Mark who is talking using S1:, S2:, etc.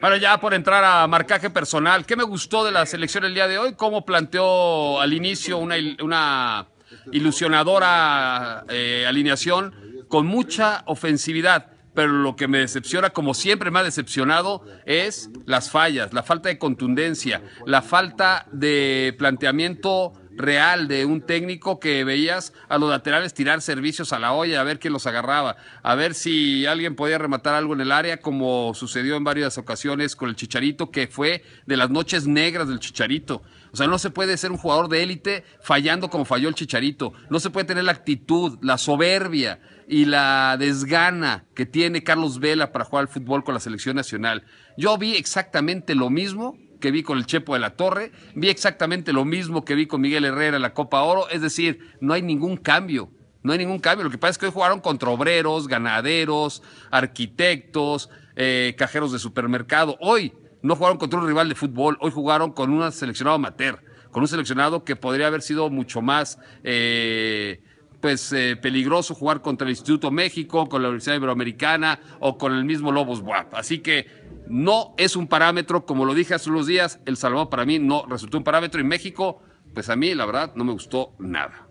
S1: Bueno, ya por entrar a marcaje personal, ¿qué me gustó de la selección el día de hoy? ¿Cómo planteó al inicio una, ilusionadora eh, alineación con mucha ofensividad? Pero lo que me decepciona, como siempre me ha decepcionado, es las fallas, la falta de contundencia, la falta de planteamiento real de un técnico que veías a los laterales tirar servicios a la olla, a ver quién los agarraba, a ver si alguien podía rematar algo en el área, como sucedió en varias ocasiones con el Chicharito, que fue de las noches negras del Chicharito. O sea, no se puede ser un jugador de élite fallando como falló el Chicharito. No se puede tener la actitud, la soberbia y la desgana que tiene Carlos Vela para jugar al fútbol con la selección nacional. Yo vi exactamente lo mismo que vi con el Chepo de la Torre, vi exactamente lo mismo que vi con Miguel Herrera en la Copa Oro, es decir, no hay ningún cambio. No hay ningún cambio. Lo que pasa es que hoy jugaron contra obreros, ganaderos, arquitectos, eh, cajeros de supermercado. Hoy no jugaron contra un rival de fútbol, hoy jugaron con un seleccionado amateur, con un seleccionado que podría haber sido mucho más eh, pues, eh, peligroso jugar contra el Instituto México, con la Universidad Iberoamericana o con el mismo Lobos Buap. Así que no es un parámetro, como lo dije hace unos días, El Salvador para mí no resultó un parámetro y México, pues a mí la verdad no me gustó nada.